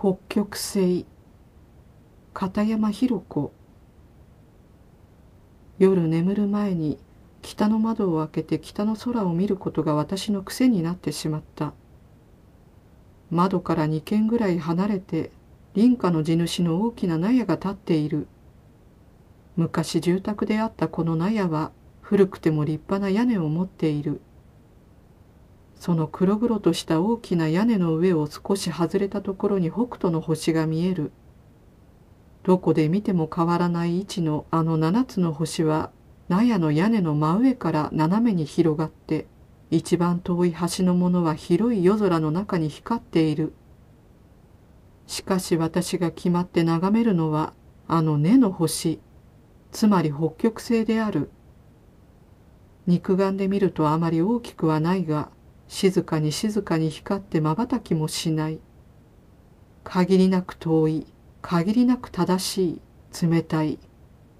北極星片山弘子夜眠る前に北の窓を開けて北の空を見ることが私の癖になってしまった窓から2軒ぐらい離れて林家の地主の大きな納屋が立っている昔住宅であったこの納屋は古くても立派な屋根を持っているその黒々とした大きな屋根の上を少し外れたところに北斗の星が見える。どこで見ても変わらない位置のあの七つの星は納屋の屋根の真上から斜めに広がって一番遠い端のものは広い夜空の中に光っている。しかし私が決まって眺めるのはあの根の星つまり北極星である肉眼で見るとあまり大きくはないが静かに静かに光ってまばたきもしない限りなく遠い限りなく正しい冷たい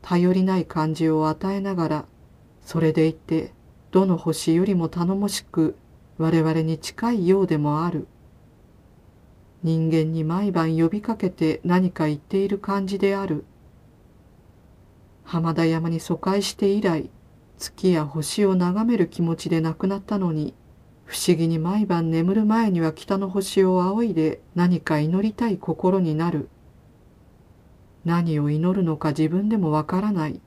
頼りない感じを与えながらそれでいてどの星よりも頼もしく我々に近いようでもある人間に毎晩呼びかけて何か言っている感じである浜田山に疎開して以来月や星を眺める気持ちで亡くなったのに不思議に毎晩眠る前には北の星を仰いで何か祈りたい心になる何を祈るのか自分でもわからない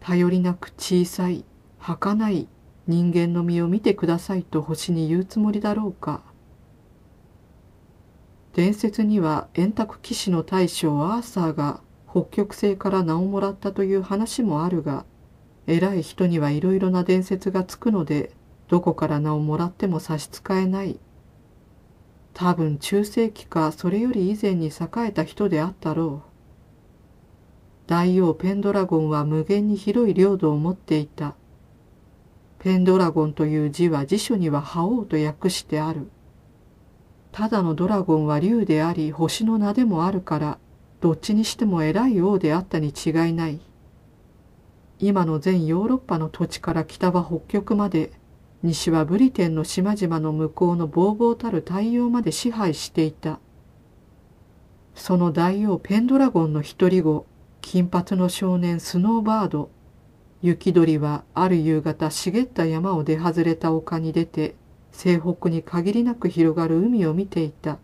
頼りなく小さい儚い人間の身を見てくださいと星に言うつもりだろうか伝説には円卓騎士の大将アーサーが北極星から名をもらったという話もあるが偉い人にはいろいろな伝説がつくのでどこから名をもらっても差し支えない。多分中世紀かそれより以前に栄えた人であったろう。大王ペンドラゴンは無限に広い領土を持っていた。ペンドラゴンという字は辞書には覇王と訳してある。ただのドラゴンは竜であり星の名でもあるからどっちにしても偉い王であったに違いない。今の全ヨーロッパの土地から北は北極まで西はブリテンの島々の向こうのぼうぼうたる太陽まで支配していた。その大王ペンドラゴンの一人子、金髪の少年スノーバード、雪鳥はある夕方茂った山を出外れた丘に出て、西北に限りなく広がる海を見ていた。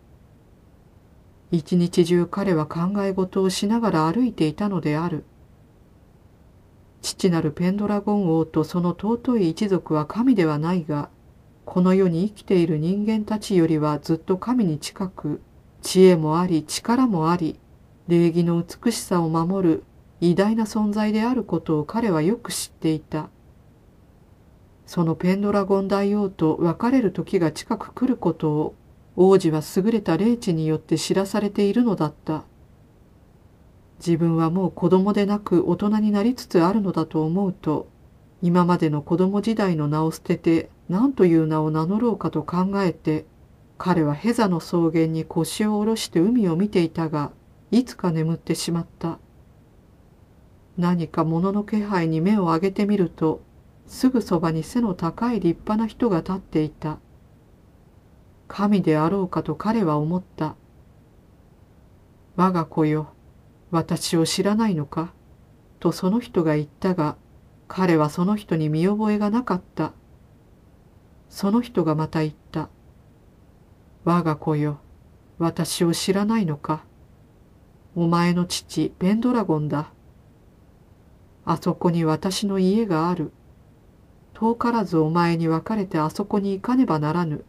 一日中彼は考え事をしながら歩いていたのである。父なるペンドラゴン王とその尊い一族は神ではないが、この世に生きている人間たちよりはずっと神に近く、知恵もあり力もあり、礼儀の美しさを守る偉大な存在であることを彼はよく知っていた。そのペンドラゴン大王と別れる時が近く来ることを王子は優れた霊知によって知らされているのだった。自分はもう子供でなく大人になりつつあるのだと思うと今までの子供時代の名を捨てて何という名を名乗ろうかと考えて彼はヘザの草原に腰を下ろして海を見ていたがいつか眠ってしまった何か物の気配に目を上げてみるとすぐそばに背の高い立派な人が立っていた神であろうかと彼は思った我が子よ私を知らないのかとその人が言ったが彼はその人に見覚えがなかった。その人がまた言った。我が子よ、私を知らないのか。お前の父、ベンドラゴンだ。あそこに私の家がある。遠からずお前に別れてあそこに行かねばならぬ。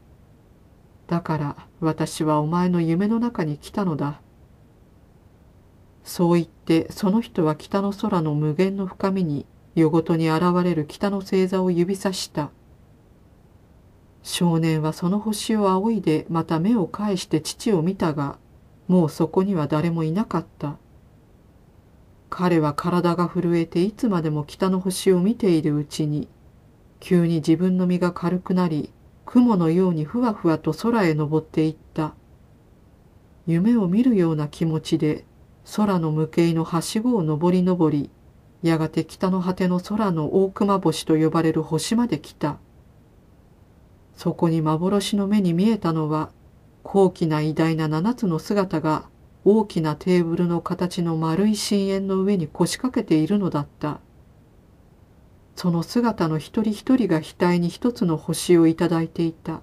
だから私はお前の夢の中に来たのだ。そう言ってその人は北の空の無限の深みに夜ごとに現れる北の星座を指さした。少年はその星を仰いでまた目を返して父を見たが、もうそこには誰もいなかった。彼は体が震えていつまでも北の星を見ているうちに、急に自分の身が軽くなり、雲のようにふわふわと空へ登っていった。夢を見るような気持ちで空の無形のはしごを登り登り、やがて北の果ての空の大熊星と呼ばれる星まで来た。そこに幻の目に見えたのは、高貴な偉大な七つの姿が大きなテーブルの形の丸い深淵の上に腰掛けているのだった。その姿の一人一人が額に一つの星をいただいていた。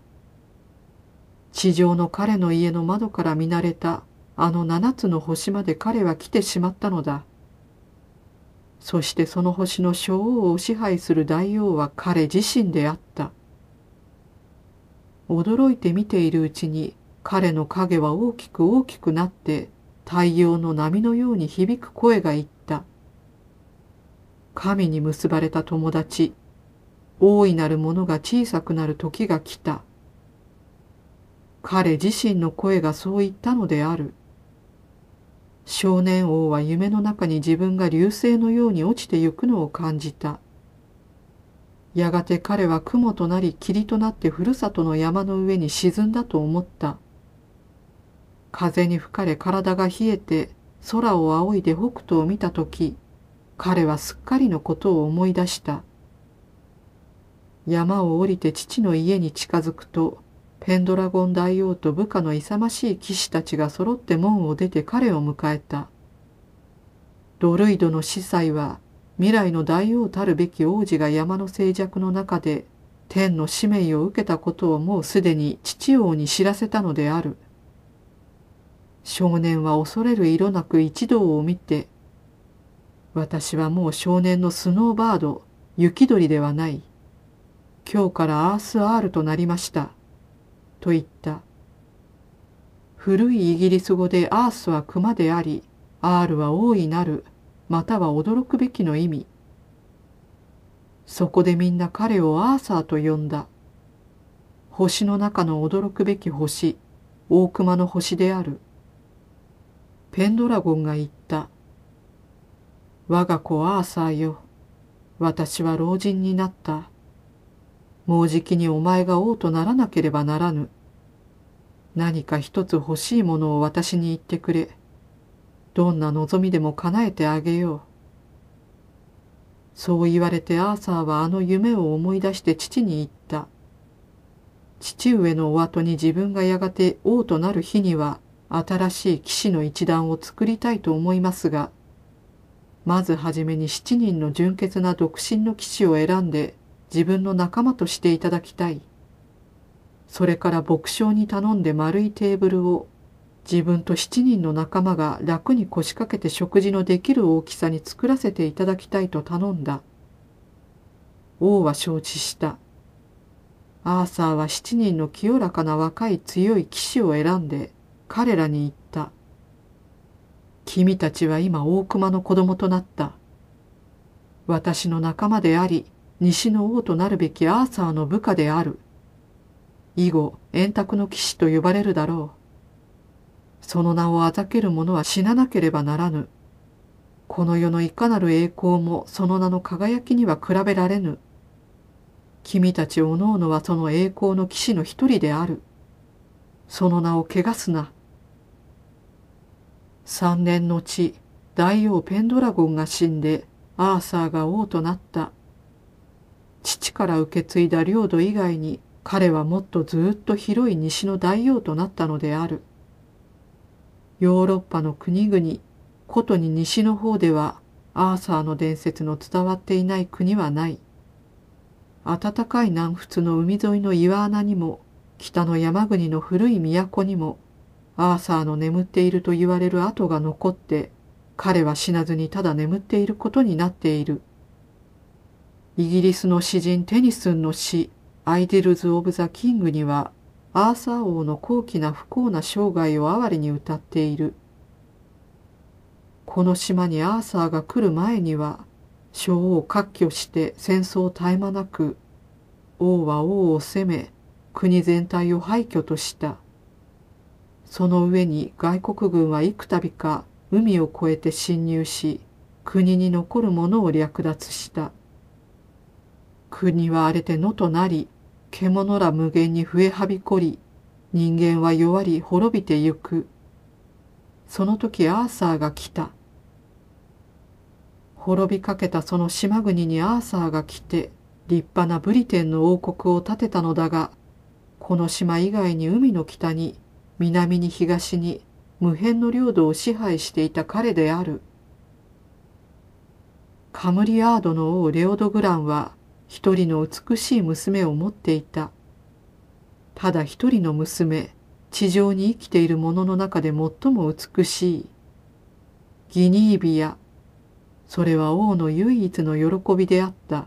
地上の彼の家の窓から見慣れたあの七つの星まで彼は来てしまったのだ。そしてその星の小王を支配する大王は彼自身であった。驚いて見ているうちに彼の影は大きく大きくなって太陽の波のように響く声が言った。神に結ばれた友達、大いなるものが小さくなる時が来た。彼自身の声がそう言ったのである。少年王は夢の中に自分が流星のように落ちてゆくのを感じた。やがて彼は雲となり霧となってふるさとの山の上に沈んだと思った。風に吹かれ体が冷えて空を仰いで北斗を見た時、彼はすっかりのことを思い出した。山を降りて父の家に近づくと、ペンドラゴン大王と部下の勇ましい騎士たちが揃って門を出て彼を迎えた。ドルイドの司祭は未来の大王たるべき王子が山の静寂の中で天の使命を受けたことをもうすでに父王に知らせたのである。少年は恐れる色なく一同を見て、私はもう少年のスノーバード、雪鳥ではない。今日からアースアールとなりました。と言った。古いイギリス語でアースは熊であり、R は大いなる、または驚くべきの意味。そこでみんな彼をアーサーと呼んだ。星の中の驚くべき星、大熊の星である。ペンドラゴンが言った。我が子アーサーよ。私は老人になった。もうじきにお前が王とならなければならぬ。何か一つ欲しいものを私に言ってくれ。どんな望みでも叶えてあげよう。そう言われてアーサーはあの夢を思い出して父に言った。父上のお後に自分がやがて王となる日には新しい騎士の一団を作りたいと思いますが、まずはじめに7人の純潔な独身の騎士を選んで、自分の仲間としていただきたい。それから牧師に頼んで丸いテーブルを自分と七人の仲間が楽に腰掛けて食事のできる大きさに作らせていただきたいと頼んだ。王は承知した。アーサーは七人の清らかな若い強い騎士を選んで彼らに言った。君たちは今大熊の子供となった。私の仲間であり、西の王となるべきアーサーの部下である。以後、円卓の騎士と呼ばれるだろう。その名をあざける者は死ななければならぬ。この世のいかなる栄光もその名の輝きには比べられぬ。君たちおのおのはその栄光の騎士の一人である。その名を汚すな。三年のち、大王ペンドラゴンが死んで、アーサーが王となった。父から受け継いだ領土以外に彼はもっとずっと広い西の大王となったのである。ヨーロッパの国々、ことに西の方ではアーサーの伝説の伝わっていない国はない。暖かい南仏の海沿いの岩穴にも、北の山国の古い都にも、アーサーの眠っていると言われる跡が残って、彼は死なずにただ眠っていることになっている。イギリスの詩人テニスンの詩「アイデルズ・オブ・ザ・キング」にはアーサー王の高貴な不幸な生涯を哀れに歌っているこの島にアーサーが来る前には諸王割拠して戦争絶え間なく王は王を攻め国全体を廃墟としたその上に外国軍は幾度か海を越えて侵入し国に残るものを略奪した国は荒れて野となり、獣ら無限に増えはびこり、人間は弱り滅びてゆく。その時アーサーが来た。滅びかけたその島国にアーサーが来て、立派なブリテンの王国を建てたのだが、この島以外に海の北に、南に東に、無辺の領土を支配していた彼である。カムリアードの王レオドグランは、一人の美しい娘を持っていた。ただ一人の娘、地上に生きている者の中で最も美しい。ギニービア。それは王の唯一の喜びであった。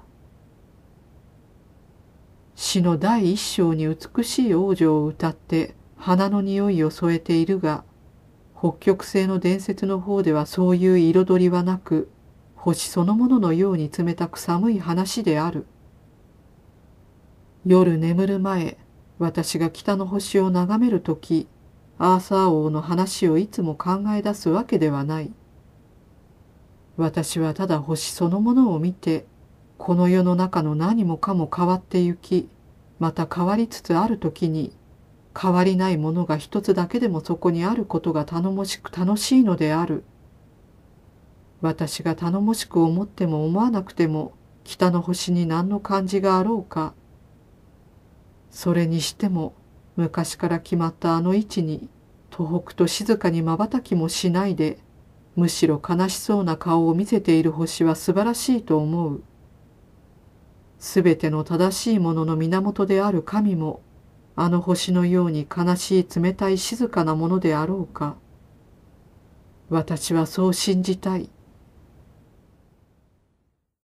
詩の第一章に美しい王女を歌って花の匂いを添えているが、北極星の伝説の方ではそういう彩りはなく、星そのもののように冷たく寒い話である。夜眠る前、私が北の星を眺めるとき、アーサー王の話をいつも考え出すわけではない。私はただ星そのものを見て、この世の中の何もかも変わってゆき、また変わりつつあるときに、変わりないものが一つだけでもそこにあることが頼もしく楽しいのである。私が頼もしく思っても思わなくても北の星に何の感じがあろうかそれにしても昔から決まったあの位置に東北と静かにまばたきもしないでむしろ悲しそうな顔を見せている星は素晴らしいと思う。すべての正しいものの源である神もあの星のように悲しい冷たい静かなものであろうか。私はそう信じたい。